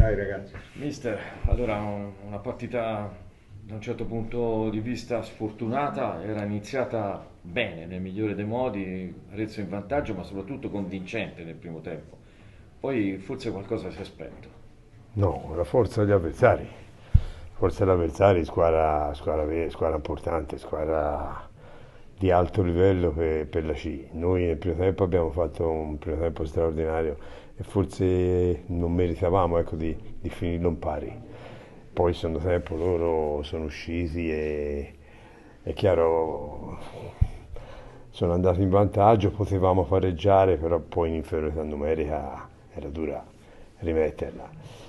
Dai ragazzi. Mister, allora una partita da un certo punto di vista sfortunata, era iniziata bene, nel migliore dei modi, Rezzo in vantaggio, ma soprattutto convincente nel primo tempo. Poi forse qualcosa si aspetta. No, la forza degli avversari. Forza degli avversari, squadra, squadra, squadra importante, squadra di alto livello per, per la C. Noi nel primo tempo abbiamo fatto un primo tempo straordinario e forse non meritavamo ecco, di, di finirlo in pari. Poi secondo tempo loro sono usciti e è chiaro sono andati in vantaggio, potevamo pareggiare, però poi in inferiorità numerica era dura rimetterla.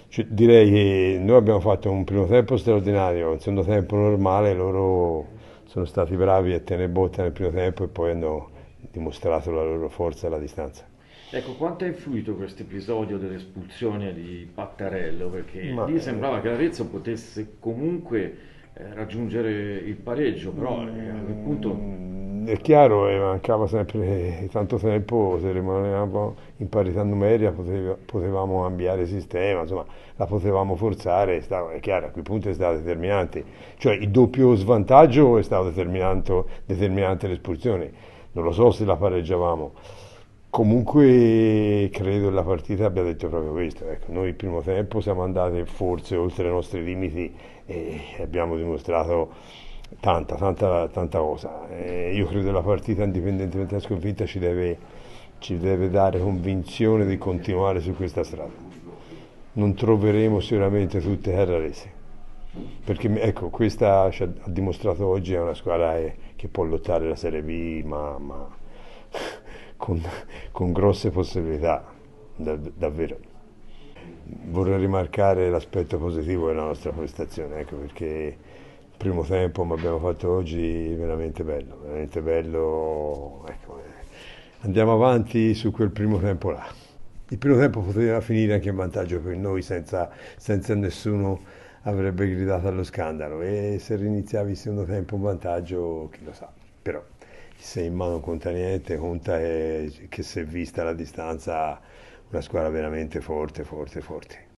Cioè, direi che noi abbiamo fatto un primo tempo straordinario, un secondo tempo normale, loro sono stati bravi a tenere botta nel primo tempo e poi hanno dimostrato la loro forza alla distanza. Ecco, quanto ha influito questo episodio dell'espulsione di Pattarello? Perché Ma, lì eh, sembrava che l'Arezzo potesse comunque eh, raggiungere il pareggio, però eh, a quel punto mm, è chiaro, eh, mancava sempre eh, tanto tempo, se rimanevamo in parità numerica poteva, potevamo cambiare sistema, insomma la potevamo forzare, stava, è chiaro, a quel punto è stato determinante, cioè il doppio svantaggio è stato determinante l'espulsione, non lo so se la pareggiavamo, comunque credo la partita abbia detto proprio questo, ecco, noi il primo tempo siamo andati forse oltre i nostri limiti e abbiamo dimostrato tanta, tanta, tanta cosa. Eh, io credo che la partita, indipendentemente dalla sconfitta, ci deve, ci deve dare convinzione di continuare su questa strada. Non troveremo sicuramente tutte Carrarese perché ecco, questa ci ha dimostrato oggi è una squadra che può lottare la Serie B ma, ma con, con, grosse possibilità da, davvero vorrei rimarcare l'aspetto positivo della nostra prestazione ecco, perché primo tempo ma abbiamo fatto oggi veramente bello, veramente bello. Ecco, eh, andiamo avanti su quel primo tempo là. Il primo tempo poteva finire anche in vantaggio per noi senza, senza nessuno avrebbe gridato allo scandalo e se riniziavi il secondo tempo un vantaggio chi lo sa. Però se in mano conta niente, conta che, che se vista la distanza una squadra veramente forte, forte, forte.